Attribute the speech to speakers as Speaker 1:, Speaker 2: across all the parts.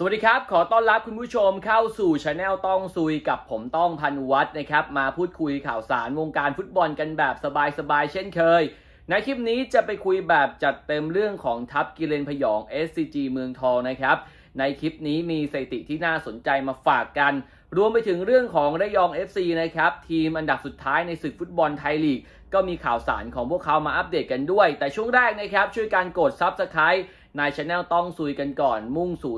Speaker 1: สวัสดีครับ ขอต้อนรับคุณผู้ชมเข้าสู่ช anel ต้องซุยกับผมต้องพันวัฒนะครับมาพูดคุยข่าวสารวงการฟุตบอลกันแบบสบายๆ เช่นเคย ในคลิปนี้จะไปคุยแบบจัดเต็มเรื่องของทัพกิเลนพยอง SCG เมืองทองนะครับในคลิปนี้มีสถิติที่น่าสนใจมาฝากกัน รวมไปถึงเรื่องของระยอง FC นะครับทีมอันดับสุดท้ายในศึกฟุตบอลไทยลีกก็มีข่าวสารของพวกเขามาอัปเดตกันด้วย แต่ช่วงแรกนะครับช่วยการกดซับสไคร b e นายชาแนลต้องซุยกันก่อน มุ่งสู่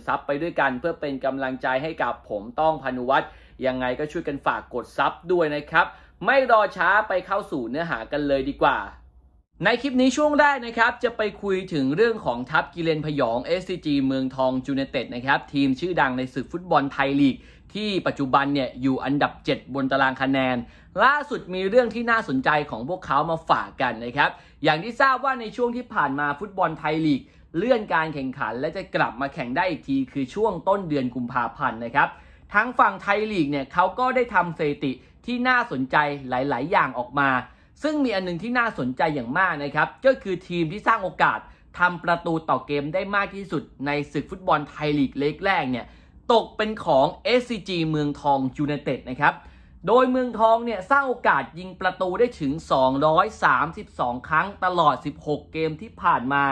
Speaker 1: 30,000 ซับไปด้วยกัน เพื่อเป็นกำลังใจให้กับผมต้องพานุวัตรยังไงก็ช่วยกันฝากกดซับด้วยนะครับ ไม่รอช้าไปเข้าสู่เนื้อหากันเลยดีกว่าในคลิปนี้ช่วงแรกนะครับจะไปคุยถึงเรื่องของทัพกิเลนพยอง SCG เมืองทองจูเนเต็ดนะครับ ทีมชื่อดังในศึกฟุตบอลไทยลีกที่ปัจจุบันเนี่ยอยู่อันดับ 7 บนตารางคะแนน ล่าสุดมีเรื่องที่น่าสนใจของพวกเขามาฝากกันนะครับอย่างที่ทราบว่าในช่วงที่ผ่านมาฟุตบอลไทยลีกเลื่อนการแข่งขันและจะกลับมาแข่งได้อีกทีคือช่วงต้นเดือนกุมภาพันธ์นะครับทั้งฝั่งไทยลีกเนี่ยเขาก็ได้ทำสถิติที่น่าสนใจหลาย ๆ อย่างออกมาซึ่งมีอันนึงที่น่าสนใจอย่างมากนะครับก็คือทีมที่สร้างโอกาสทำประตูต่อเกมได้มากที่สุด ในศึกฟุตบอลไทยลีกเล็กแรกเนี่ยตกเป็นของ SCG เมืองทองยูไนเต็ดนะครับโดยเมืองทองเนี่ยสร้างโอกาสยิงประตูได้ถึง 232 ครั้งตลอด 16 เกมที่ผ่านมา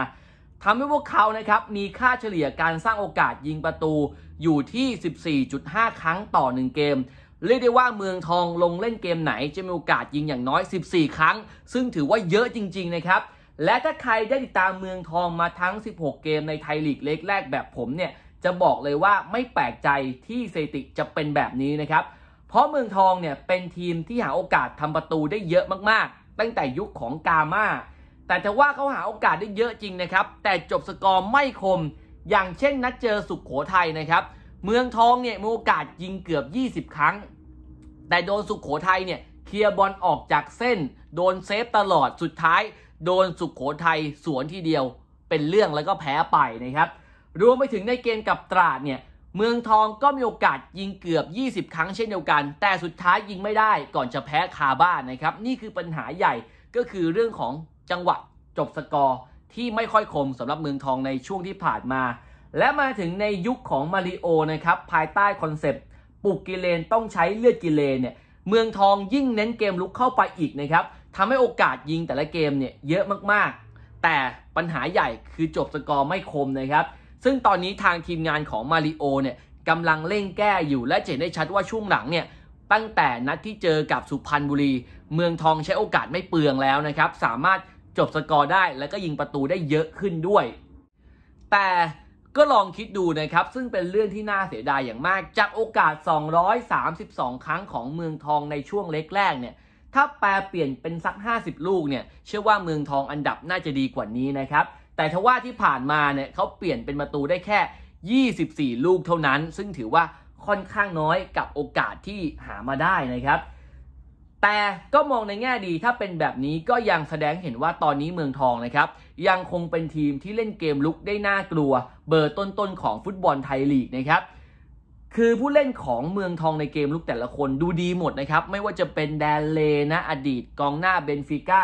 Speaker 1: ทำให้พวกเขานะครับมีค่าเฉลี่ยการสร้างโอกาสยิงประตูอยู่ที่ 14.5 ครั้งต่อ1เกมเรียกได้ว่าเมืองทองลงเล่นเกมไหนจะมีโอกาสยิงอย่างน้อย 14 ครั้ง ซึ่งถือว่าเยอะจริง ๆ นะครับ และถ้าใครได้ติดตามเมืองทองมาทั้ง 16 เกม ในไทยลีกเล็กแรกแบบผมเนี่ยจะบอกเลยว่าไม่แปลกใจที่เซติจะเป็นแบบนี้นะครับ เพราะเมืองทองเนี่ยเป็นทีมที่หาโอกาสทำประตูได้เยอะมากๆ ตั้งแต่ยุคของกามา แต่จะว่าเขาหาโอกาสได้เยอะจริงนะครับ แต่จบสกอร์ไม่คมอย่างเช่นนัดเจอสุขโขทัยนะครับเมืองทองเนี่ยมีโอกาสยิงเกือบ 20 ครั้ง แต่โดนสุขโขทัยเนี่ยเคลียร์บอลออกจากเส้น โดนเซฟตลอดสุดท้าย โดนสุขโขทัยสวนทีเดียวเป็นเรื่องแล้วก็แพ้ไปนะครับรวมไปถึงในเกมกับตราดเนี่ยเมืองทองก็มีโอกาสยิงเกือบ 20 ครั้งเช่นเดียวกัน แต่สุดท้ายยิงไม่ได้ก่อนจะแพ้คาบ้านนะครับ นี่คือปัญหาใหญ่ก็คือเรื่องของจังหวะจบสกอร์ที่ไม่ค่อยคมสำหรับเมืองทองในช่วงที่ผ่านมาและมาถึงในยุคของมาริโอนะครับ ภายใต้คอนเซปต์ปลุกกิเลนต้องใช้เลือดกิเลนเนี่ยเมืองทองยิ่งเน้นเกมลุกเข้าไปอีกนะครับทำให้โอกาสยิงแต่ละเกมเนี่ยเยอะมากๆ แต่ปัญหาใหญ่คือจบสกอร์ไม่คมนะครับ ซึ่งตอนนี้ทางทีมงานของมาริโอเนี่ยกำลังเร่งแก้อยู่และเห็นได้ชัดว่าช่วงหลังเนี่ย ตั้งแต่นัดที่เจอกับสุพรรณบุรี เมืองทองใช้โอกาสไม่เปลืองแล้วนะครับสามารถจบสกอร์ได้ แล้วก็ยิงประตูได้เยอะขึ้นด้วย แต่ก็ลองคิดดูนะครับซึ่งเป็นเรื่องที่น่าเสียดายอย่างมาก จากโอกาส 232 ครั้งของเมืองทองในช่วงเล็กแรกเนี่ยถ้าแปลเปลี่ยนเป็นสัก 50 ลูกเนี่ยเชื่อว่าเมืองทองอันดับน่าจะดีกว่านี้นะครับ แต่ทว่าที่ผ่านมาเนี่ยเขาเปลี่ยนเป็นประตูได้แค่ 24 ลูกเท่านั้น ซึ่งถือว่าค่อนข้างน้อยกับโอกาสที่หามาได้นะครับแต่ก็มองในแง่ดีถ้าเป็นแบบนี้ก็ยังแสดงเห็นว่าตอนนี้เมืองทองนะครับยังคงเป็นทีมที่เล่นเกมลุกได้น่ากลัว เบอร์ต้นๆของฟุตบอลไทยลีกนะครับคือผู้เล่นของเมืองทองในเกมลุกแต่ละคนดูดีหมดนะครับไม่ว่าจะเป็นแดนเลนะอดีตกองหน้าเบนฟิก้า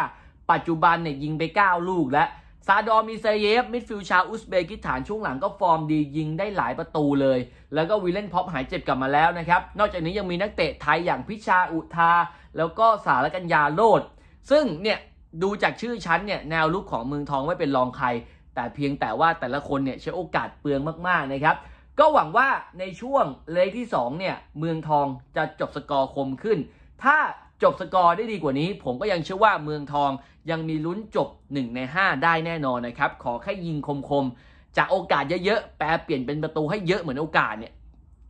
Speaker 1: ปัจจุบันเนี่ยยิงไป 9 ลูกแล้วซาดอมีเซเยฟ มิดฟิลชาอุซเบกิสถานช่วงหลังก็ฟอร์มดียิงได้หลายประตูเลย แล้วก็วิลเลนพ็อปหายเจ็บกลับมาแล้วนะครับ นอกจากนี้ยังมีนักเตะไทยอย่างพิชาอุทา แล้วก็สารกัญญาโลดซึ่งเนี่ยดูจากชื่อชั้นเนี่ย แนวลุกของเมืองทองไม่เป็นรองใคร แต่เพียงแต่ว่าแต่ละคนเนี่ย ใช้โอกาสเปลืองมากๆนะครับ ก็หวังว่าในช่วงเลกที่2เนี่ยเมืองทองจะจบสกอร์คมขึ้น ถ้าจบสกอร์ได้ดีกว่านี้ผมก็ยังเชื่อว่าเมืองทองยังมีลุ้นจบ1ใน5 ได้แน่นอนนะครับ ขอแค่ยิงคมๆจากโอกาสเยอะๆแปลเปลี่ยนเป็นประตูให้เยอะเหมือนโอกาสเนี่ย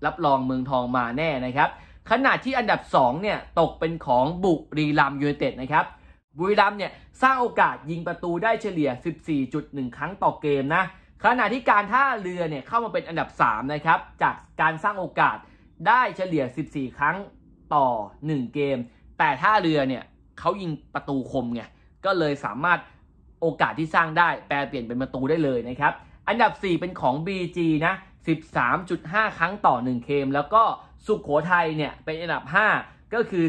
Speaker 1: รับรองเมืองทองมาแน่นะครับขณะที่อันดับ2เนี่ยตกเป็นของบุรีรัมยูเนเต็ดนะครับบุรีรัมเนี่ยสร้างโอกาสยิงประตูได้เฉลี่ย 14.1 ครั้งต่อเกมนะขณะที่การท่าเรือเนี่ยเข้ามาเป็นอันดับ3นะครับจากการสร้างโอกาสได้เฉลี่ย 14 ครั้งต่อ 1 เกมแต่ท่าเรือเนี่ยเขายิงประตูคมไงก็เลยสามารถโอกาสที่สร้างได้แปลเปลี่ยนเป็นประตูได้เลยนะครับอันดับ 4 เป็นของ BG นะ13.5 ครั้งต่อ1เกมแล้วก็สุขโขทัยเนี่ยเป็นอันดับ 5 ก็คือ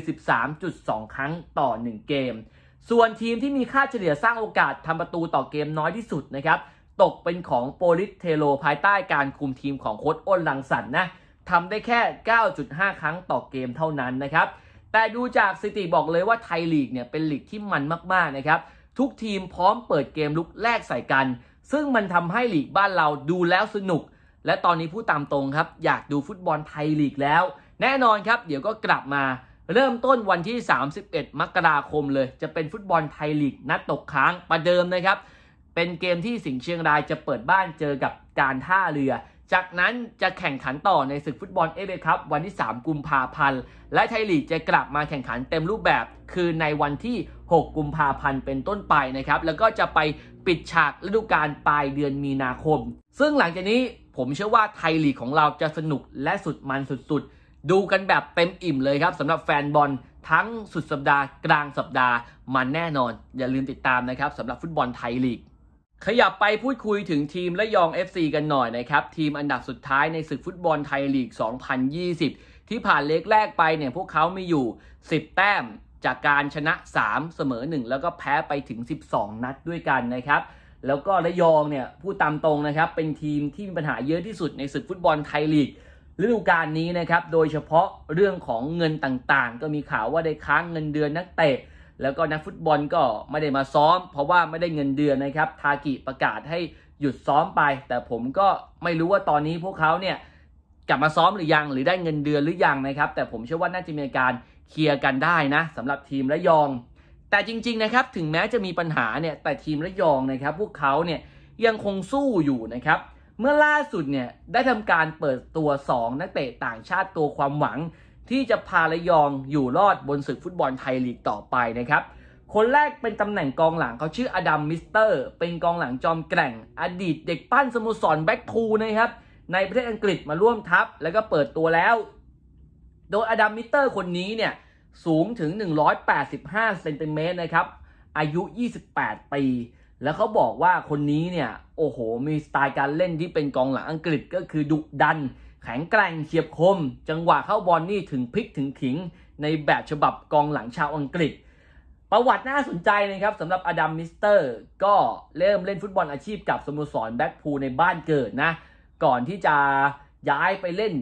Speaker 1: 13.2 ครั้งต่อ1เกมส่วนทีมที่มีค่าเฉลี่ยสร้างโอกาสทำประตูต่อเกมน้อยที่สุดนะครับตกเป็นของโปลิสเทโลภายใต้การคุมทีมของโค้ชอ้นลังสันนะทำได้แค่ 9.5 ครั้งต่อเกมเท่านั้นนะครับแต่ดูจากสถิติบอกเลยว่าไทยลีกเนี่ย เป็นลีกที่มันมากๆนะครับ ทุกทีมพร้อมเปิดเกมลุกแลกใส่กัน ซึ่งมันทำให้ลีกบ้านเราดูแล้วสนุก และตอนนี้ผู้ตามตรงครับ อยากดูฟุตบอลไทยลีกแล้ว แน่นอนครับเดี๋ยวก็กลับมา เริ่มต้นวันที่ 31 มกราคมเลยจะเป็นฟุตบอลไทยลีกนัดตกค้างประเดิมนะครับ เป็นเกมที่สิงห์เชียงรายจะเปิดบ้านเจอกับการท่าเรือจากนั้นจะแข่งขันต่อในศึกฟุตบอลเอเบครับวันที่ 3 กุมภาพันธ์ และไทยลีกจะกลับมาแข่งขันเต็มรูปแบบ คือในวันที่ 6 กุมภาพันธ์เป็นต้นไปนะครับแล้วก็จะไปปิดฉากฤดูกาลปลายเดือนมีนาคม ซึ่งหลังจากนี้ผมเชื่อว่าไทยลีกของเราจะสนุกและสุดมันสุด ๆ ดูกันแบบเต็มอิ่มเลยครับสำหรับแฟนบอลทั้งสุดสัปดาห์กลางสัปดาห์มันแน่นอน อย่าลืมติดตามนะครับสำหรับฟุตบอลไทยลีกขยับไปพูดคุยถึงทีมและยอง FC กันหน่อยนะครับ ทีมอันดับสุดท้ายในศึกฟุตบอลไทยลีก 2020 ที่ผ่านเล็กแรกไปเนี่ยพวกเขามีอยู่ 10 แต้มจากการชนะ 3 เสมอ 1 แล้วก็แพ้ไปถึง 12 นัดด้วยกันนะครับ แล้วก็ระยองเนี่ยพูดตามตรงนะครับเป็นทีมที่มีปัญหาเยอะที่สุดในศึกฟุตบอลไทยลีกฤดูกาลนี้นะครับโดยเฉพาะเรื่องของเงินต่างๆ ก็มีข่าวว่าได้ค้างเงินเดือนนักเตะแล้วก็นักฟุตบอลก็ไม่ได้มาซ้อม เพราะว่าไม่ได้เงินเดือนนะครับทากิประกาศให้หยุดซ้อมไป แต่ผมก็ไม่รู้ว่าตอนนี้พวกเขาเนี่ยกลับมาซ้อมหรือยังหรือได้เงินเดือนหรือยังนะครับแต่ผมเชื่อว่า น่าจะมีการเคลียร์กันได้นะสำหรับทีมระยอง แต่จริงๆนะครับถึงแม้จะมีปัญหาเนี่ยแต่ทีมระยองนะครับพวกเขาเนี่ยยังคงสู้อยู่นะครับ เมื่อล่าสุดเนี่ยได้ทำการเปิดตัว 2 นักเตะต่างชาติตัวความหวังที่จะพาระยองอยู่รอดบนศึกฟุตบอลไทยลีกต่อไปนะครับ คนแรกเป็นตำแหน่งกองหลังเขาชื่ออดัมมิสเตอร์เป็นกองหลังจอมแกร่งอดีตเด็กปั้นสโมสรแบ็กทูนะครับ ในประเทศอังกฤษมาร่วมทัพแล้วก็เปิดตัวแล้ว โดยอดัมมิสเตอร์คนนี้เนี่ย สูงถึง 185เซนติเมตรนะครับ อายุ 28 ปี แล้วเขาบอกว่าคนนี้เนี่ย โอ้โหมีสไตล์การเล่นที่เป็นกองหลังอังกฤษก็คือดุดันแข็งแกร่งเฉียบคม จังหวะเข้าบอลนี่ถึงพลิกถึงขิงในแบบฉบับกองหลังชาวอังกฤษ ประวัติน่าสนใจนะครับสำหรับอดัมมิสเตอร์ ก็เริ่มเล่นฟุตบอลอาชีพกับสโมสรแบ็กพูในบ้านเกิดนะก่อนที่จะย้ายไปเล่น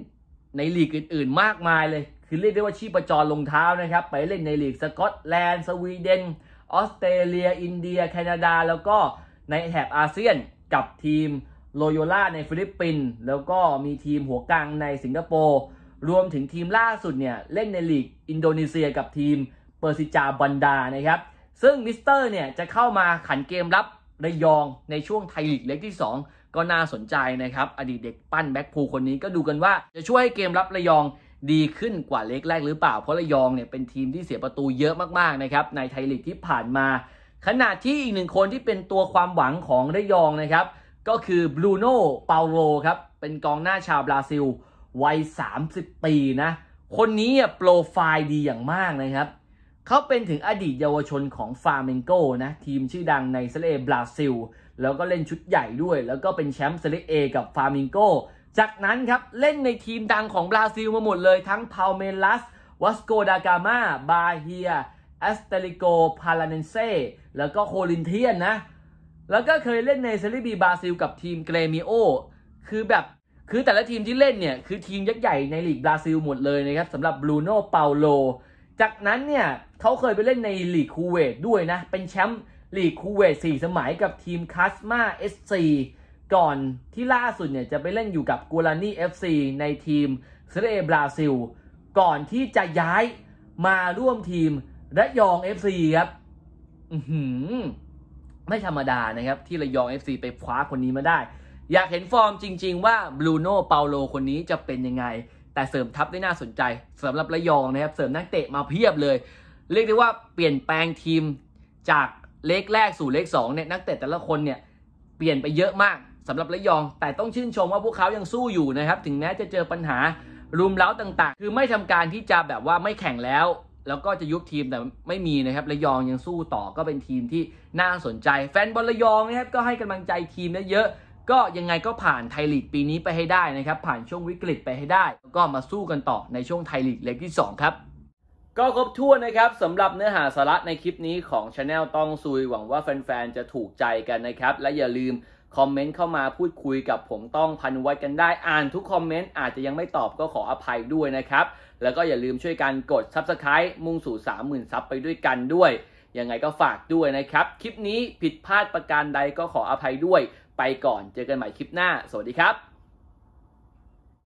Speaker 1: ในลีกอื่นๆมากมายเลย คือเรียกได้ว่าชีพจรลงเท้านะครับไปเล่นในลีกสกอตแลนด์สวีเดนออสเตรเลีย อินเดีย แคนาดาแล้วก็ในแถบอาเซียนกับทีมโลโยล่าในฟิลิปปินส์แล้วก็มีทีมหัวกลางในสิงคโปร์รวมถึงทีมล่าสุดเนี่ยเล่นในลีกอินโดนีเซียกับทีมเปอร์ซิจาบันดานะครับ ซึ่งมิสเตอร์ เนี่ยจะเข้ามาขันเกมรับระยองในช่วงไทยลีกเล็กที่ 2 ก็น่าสนใจนะครับอดีตเด็กปั้นแบ็คพูคนนี้ก็ดูกันว่าจะช่วยให้เกมรับระยองดีขึ้นกว่าเล็กแรกหรือเปล่าเพราะระยองเนี่ยเป็นทีมที่เสียประตูเยอะมากๆนะครับในไทยลีกที่ผ่านมา ขณะที่อีกหนึ่งคนที่เป็นตัวความหวังของระยองนะครับก็คือบรูโน่เปาโลครับ เป็นกองหน้าชาวบราซิล วัย 30 ปีนะ คนนี้โปรไฟล์ดีอย่างมากนะครับเขาเป็นถึงอดีตเยาวชนของฟาเมนโกนะทีมชื่อดังในเซเลบราซิล แล้วก็เล่นชุดใหญ่ด้วย แล้วก็เป็นแชมป์เซเลเอกับฟาเมนโกจากนั้นครับ เล่นในทีมดังของบราซิลมาหมดเลยทั้งพาเมลัสวัสโกดากามาบาเฮียแอสเตลิโกพาราเนนเซแล้วก็โคลินเทียนนะแล้วก็เคยเล่นในเซรีบีบราซิลกับทีมเกรมิโอคือแบบคือแต่ละทีมที่เล่นเนี่ยคือ ทีมยักษ์ใหญ่ในลีกบราซิลหมดเลยนะครับสำหรับบรูโน่เปาโลจากนั้นเนี่ยเขาเคยไปเล่นในลีกคูเวตด้วยนะ เป็นแชมป์ลีกคูเวต4สมัยกับทีมคาสมาเอสซีก่อนที่ล่าสุดเนี่ยจะไปเล่นอยู่กับกัวลานีเอฟซีในทีมเซเรบราซิล ก่อนที่จะย้ายมาร่วมทีมระยองเอฟซีครับอือหือไม่ธรรมดานะครับที่ระยอง FC ไปคว้าคนนี้มาได้ อยากเห็นฟอร์มจริงๆว่าบลูโน่เปาโลคนนี้จะเป็นยังไงแต่เสริมทัพได้น่าสนใจสำหรับระยองนะครับเสริมนักเตะมาเพียบเลยเรียกได้ว่าเปลี่ยนแปลงทีมจากเล็กแรกสู่เล็กสองเนี่ยนักเตะแต่ละคนเนี่ยเปลี่ยนไปเยอะมากสำหรับระยอง แต่ต้องชื่นชมว่าพวกเขายังสู้อยู่นะครับ ถึงแม้จะเจอปัญหารุมเร้าต่างๆ คือไม่ทำการที่จะแบบว่าไม่แข่งแล้วแล้วก็จะยุบทีมแต่ไม่มีนะครับระยองยังสู้ต่อก็เป็นทีมที่น่าสนใจแฟนบอลระยองนะครับก็ให้กำลังใจทีมได้เยอะ ก็ยังไงก็ผ่านไทยลีกปีนี้ไปให้ได้นะครับผ่านช่วงวิกฤตไปให้ได้แล้วก็มาสู้กันต่อในช่วงไทยลีกเล็กที่2ครับก็ครบถ้วนนะครับสำหรับเนื้อหาสาระในคลิปนี้ของช anel ต้องซุยหวังว่าแฟนๆจะถูกใจกันนะครับและอย่าลืมคอมเมนต์เข้ามาพูดคุยกับผมต้องพันวัดกันได้อ่านทุกคอมเมนต์อาจจะยังไม่ตอบก็ขออภัยด้วยนะครับ แล้วก็อย่าลืมช่วยกันกด Subscribe มุ่งสู่ 30,000ซับไปด้วยกันด้วย ยังไงก็ฝากด้วยนะครับ คลิปนี้ผิดพลาดประการใดก็ขออภัยด้วยไปก่อนเจอกันใหม่คลิปหน้า สวัสดีครับ